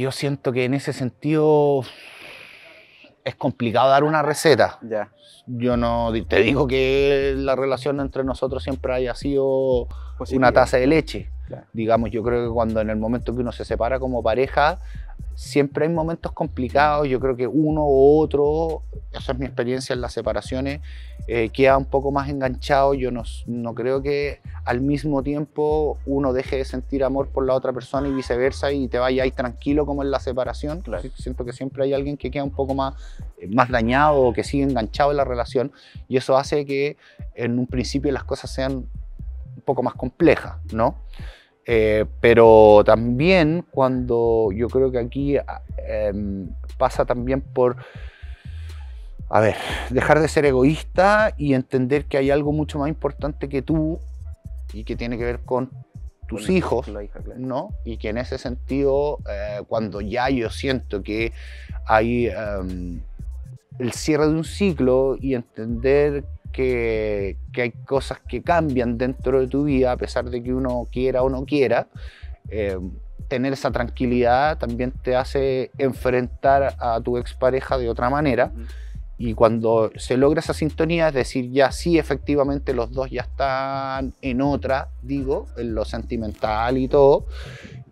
Yo siento que en ese sentido es complicado dar una receta. Yo no te digo que la relación entre nosotros siempre haya sido una taza de leche. Digamos, yo creo que cuando en el momento que uno se separa como pareja, siempre hay momentos complicados, yo creo que uno u otro, esa es mi experiencia en las separaciones, eh, queda un poco más enganchado, yo no, creo que al mismo tiempo uno deje de sentir amor por la otra persona y viceversa y te vaya ahí tranquilo como en la separación, claro. siento que siempre hay alguien que queda un poco más, eh, más dañado o que sigue enganchado en la relación y eso hace que en un principio las cosas sean un poco más complejas, ¿no? Eh, pero también cuando yo creo que aquí ah, em, pasa también por, a ver, dejar de ser egoísta y entender que hay algo mucho más importante que tú y que tiene que ver con tus hijos, ¿no? Y que en ese sentido, eh, cuando ya yo siento que hay em, el cierre de un ciclo y entender que, hay cosas que cambian dentro de tu vida, a pesar de que uno quiera o no quiera. Eh, tener esa tranquilidad también te hace enfrentar a tu expareja de otra manera. Y cuando se logra esa sintonía, es decir, ya sí, efectivamente los dos ya están en otra, digo, en lo sentimental y todo,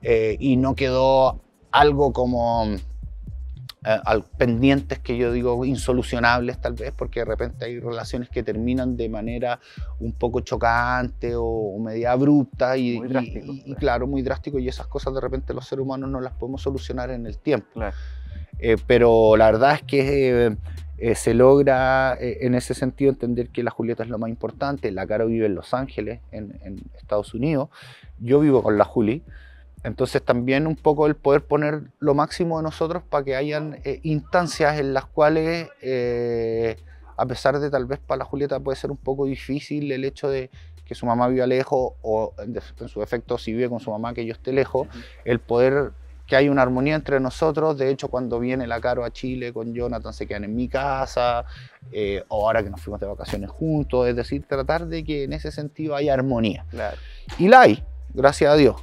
eh, y no quedó algo como eh, al, pendientes que yo digo insolucionables tal vez, porque de repente hay relaciones que terminan de manera un poco chocante o, media abrupta y, claro, muy drástico y esas cosas de repente los seres humanos no las podemos solucionar en el tiempo. Eh, pero la verdad es que... Eh, se logra en ese sentido entender que la Julieta es lo más importante. La cara vive en Los Ángeles, en, en Estados Unidos. Yo vivo con la Juli. Entonces también un poco el poder poner lo máximo de nosotros para que hayan eh, instancias en las cuales, eh, a pesar de tal vez para la Julieta puede ser un poco difícil el hecho de que su mamá viva lejos o en su efecto si vive con su mamá que yo esté lejos, el poder que hay una armonía entre nosotros. De hecho, cuando viene la Caro a Chile con Jonathan, se quedan en mi casa, eh, o ahora que nos fuimos de vacaciones juntos. Es decir, tratar de que en ese sentido haya armonía. Y la hay, gracias a Dios.